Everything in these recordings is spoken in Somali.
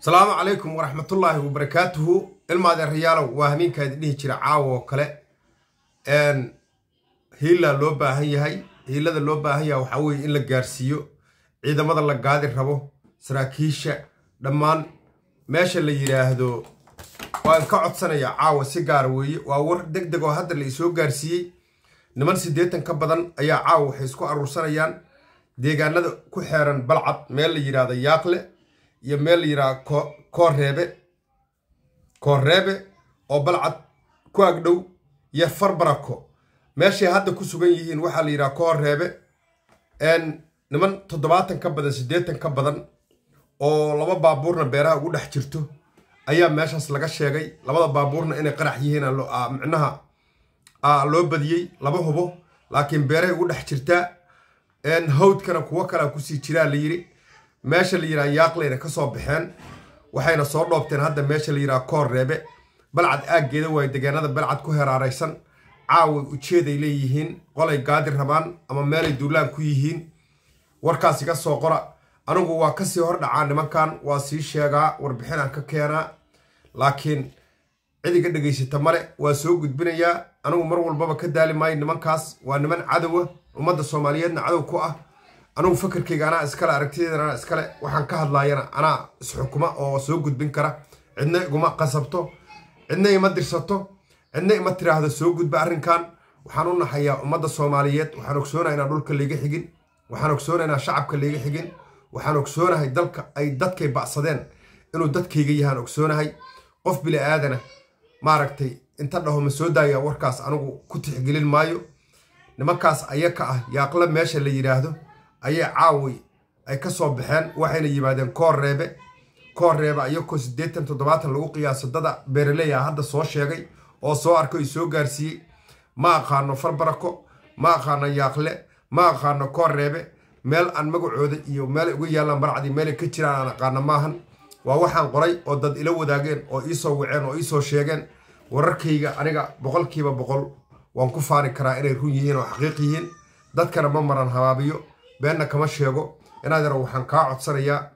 salaamu calaykum waraxmatullaahi wabarakaatuhu ilmaadeerayaalow waa hameenkaadi dhihi jira caawa oo kale hiila loo baahan yahay hiilada loo baahan yahay waxaa weeye in la gaarsiiyo ciidamada la gaadi rabo saraakiisha dhammaan meesha la yidhaahdo waan ka codsanayaa caawa si gaar weeye waa war deg deg oo hadda la isoo gaarsiiyey niman siddeetan ka badan ayaa caawa waxay isku aruursanayaan deegaanada ku xeeran balcad meel la yidhaahda yaaqle iyo meel layidhaha kooreebe kooreebe oo balcad ku agdhow iyo farbarako meeshay hadda ku sugan yihiin waxaa la yidhaha kooreebe niman toddobaatan ka badan siddeetan ka badan oo laba baabuurna beeraha ugu dhex jirto ayaa meeshaas laga sheegay labada baabuurna inay qarax yihiin ah, micnaha ah, loo badiyey laba hubo laakiin beerahay ugu dhex jirtaa hawdkana kuwo kalea kusii jiraa la yidhi meesha la yidhaha yaaqlayna ka soo baxeen waxayna soo dhoobteen hadda meesha la yidhaha reebe balcad aaggeeda waayo deegaanada balcad ku heraaraysan caawa ujeeday leeyihiin qolay gaadi rabaan ama meelay duulaan ku yihiin warkaas iga soo qora anigu waa kasii hordhacaa nimankan waa sii sheegaa warbixin aan ka keenaa laakiin cid iga dhegaysata male waa soo gudbinayaa anigu mar walbaba ka daali maayo nimankaas waa niman cadowa ah, ummadda soomaaliyeedna cadow ku ah anugu fakarkayga anaa iskale aragtideedan anaa iskale waxaan ka hadlaayana anaa isxukuma oo soo gudbin kara cidna iguma qasabto cidna ima dirsato cidna ima tiraahdo soo gudba arrinkan waxaan u naxayaa ummadda soomaaliyeed waxaan ogsoonaa inaa dhulka layga xigin waxaan ogsoonaa inaan shacabka layga xigin waxaan ogsoonahay dalka ay dadkay bacsadeen inuu dadkayga yahaan ogsoonahay qof bili aadana maaragtay inta dhaho ma soo daaya warkaas anigu ku tixgelin maayo nimankaas aya ka ah yaaqla meesha la yidhaahdo ayaa caawi ay ka soo baxeen waxayna yimaadeen koor reebe koor reebe ayaa ko siddeetan toddobaatan lagu qiyaaso dada beeraleya ah, hadda soo sheegay oo soo arko i soo gaarsiiyey ma aqaano farbarako ma aqaano yaaqle ma aqaano koor reebe meel aan magacooda iyo meelay uga yaallaan barcdii meelay ka jiraan aan aqaano maahan waa waxaan qoray oo dad ila wadaageen oo iisoo waceen oo iisoo sheegeen wararkayga aniga boqolkiiba boqol waan ku faani karaa inay run yihiin oo xaqiiq yihiin dadkana ma maran habaabiyo beenna kama sheego inaadero waxaan kaa codsanayaa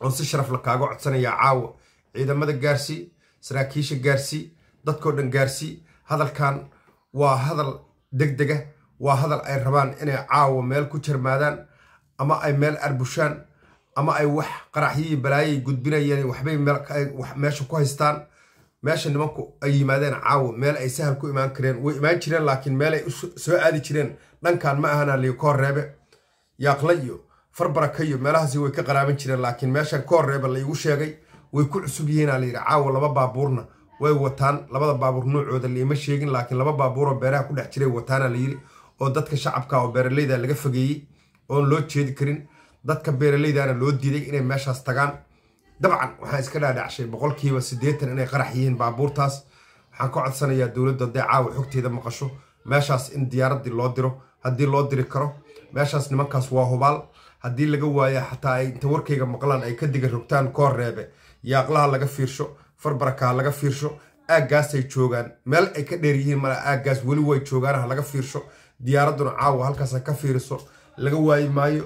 oon si sharaf la kaaga codsanayaa caawa ciidamada gaarsii saraakiisha gaarsii dadkoo dhan gaarsii hadalkan waa hadal deg dega ah, waa hadal ay rabaan inay caawa meel ku jarmaadaan ama ay meel arbushaan ama ay wax qaraxyihii balaayay gudbinayeen waxbay meesha ku haystaan meesha nimanku ay yimaadeen caawo meel ay sahal ku imaan kareen way imaan jireen laakiin meel ay soo aadi jireen dhankan ma ahana liiko reebe yaaqla iyo farbaraka iyo meelahaasi way ka qaraaban jireen laakiin meeshan ka horeeba laygu sheegay way ku cusub yihiin aa layidhi caawa laba baabuurna way wataan labada baabuur nuucooda laima sheegin laakiin laba baabuuroo beeraha ku dhex jiray wataana layidhi oo dadka shacabka oo beeralayda laga fageeyey oon loo jeedi karin dadka beeralaydana loo diiday inay meeshaas tagaan dabcan waxaan iska dhaadhacshay boqolkiiba siddeetan inay qarax yihiin baabuurtaas waxaan ka codsanayaa dowladda hadday caawa xogteeda maqasho meeshaas in diyaaraddii loo diro haddii loo diri karo meeshaas nimankaas waa hubaal haddii laga waayo xataa ay inta warkayga maqlaan ay ka diga rogtaan koo reebe yaaqlaha laga fiirsho farbarakaa laga fiirsho aaggaasay joogaan meel ay ka dheer yihiin mala aaggaas weli way joogaan ha laga fiirsho diyaaradduna caawa halkaasa ka fiiriso laga waayi maayo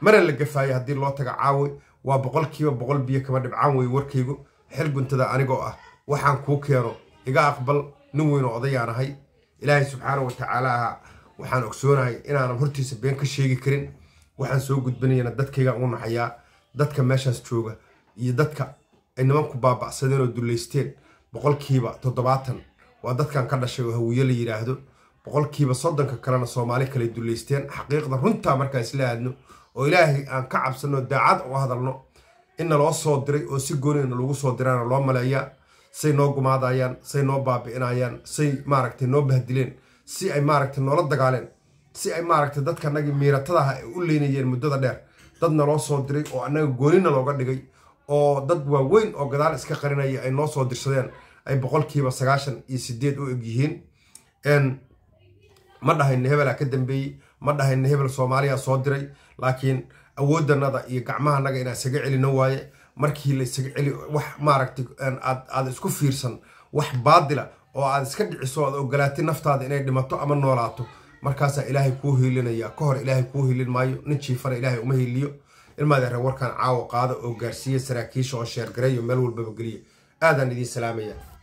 mana la gafaayo haddii loo taga caawi waa boqolkiiba boqol biyo kama dhibcaan wey warkaygu xil guntada anigoo ah waxaan kuu keeno iga aqbal nin weyn odayaan ahay ilaahay subxaana wa tacaala waxaan ogsoonahay inaanan hortiisa been ka sheegi karin waxaan soo gudbinayana dadkayga u naxayaa dadka meeshaas jooga iyo dadka ay nimanku baabacsadeen oo dullaysteen boqolkiiba toddobaatan waa dadkan ka dhashay oo hawiye la yidhaahdo boqolkiiba soddonka kalena soomaali kale dullaysteen xaqiiqda runtaa markaan isla aadno oo ilaahay aan ka cabsanno daacad u hadalno inna loo soo diray oo si goonina lagu soo diraana loo maleeyaa say noo gumaadayaan say noo baabi'inayaan say maaragtay noo bahdileen si ay maaragtay noola dagaaleen si ay maaragtay dadkanagii miiratadaha ah ay u leynayeen muddada dheer dadna loo soo diray oo annaga goonina looga dhigay oo dad waaweyn oo gadaal iska qarinaya ay noo soo dirsadeen ay boqolkiiba sagaashan iyo sideed u egyihiin ma dhahayna hebela ah ka dambeeyey ma dhahayna hebel soomaaliya soo diray laakiin awoodanada iyo gacmahanaga inaan isaga celino waaye markii la isaga celi wax maaragtay aad isku fiirsan wax baadila oo aad iska dhiciso aad ogolaatid naftaada inay dhimato ama noolaato markaasaa ilaahay kuu hiilinaya ka hor ilaahay kuu hiilin maayo nin jiifana ilaahay uma hiiliyo ilmaadeera warkan caawo qaada oo gaarsiiya saraakiisha oo sheergareeyo meel walbaba geliya aadaan idiin salaamaya